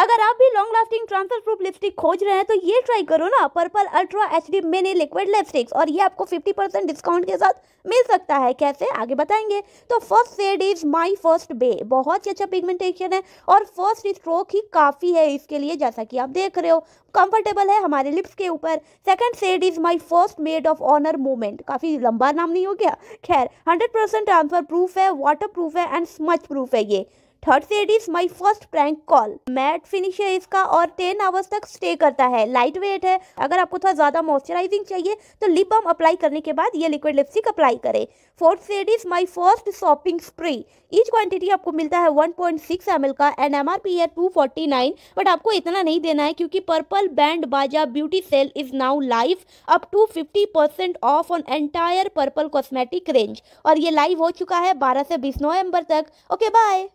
अगर आप भी long lasting transfer proof lipstick खोज रहे हैं तो ये ट्राई करो ना purple ultra H D mini liquid lipsticks और ये आपको 50 परसेंट डिस्काउंट के साथ मिल सकता है कैसे आगे बताएंगे तो first shade is my first bae बहुत ही अच्छा पिगमेंटेशन है और फर्स्ट स्ट्रोक ही काफ़ी है इसके लिए जैसा कि आप देख रहे हो कंफर्टेबल है हमारे लिप्स के ऊपर second shade is my first maid of honour movement काफ़ी लंबा नाम नहीं हो गया खैर 100% ट्रांसफर प्रूफ है वाटर प्रूफ है एंड स्मच प्रूफ है ये third it is my first prank call matte finish है इसका और टेन आवर्स तक स्टे करता है लाइट वेट है अगर आपको थोड़ा ज़्यादा मॉइस्चराइजिंग चाहिए तो लिप बम अप्लाई करने के बाद ये लिक्विड लिपस्टिक अप्लाई करें fourth said is my first shopping spray each quantity आपको मिलता है one point six M L का एंड एम आर पी है नाइन बट आपको इतना नहीं देना है क्योंकि purple band Baaja beauty sale is now live up to fifty percent off on entire purple cosmetic range और ये लाइव हो चुका है बारह से बीस नवंबर तक ओके okay, बाय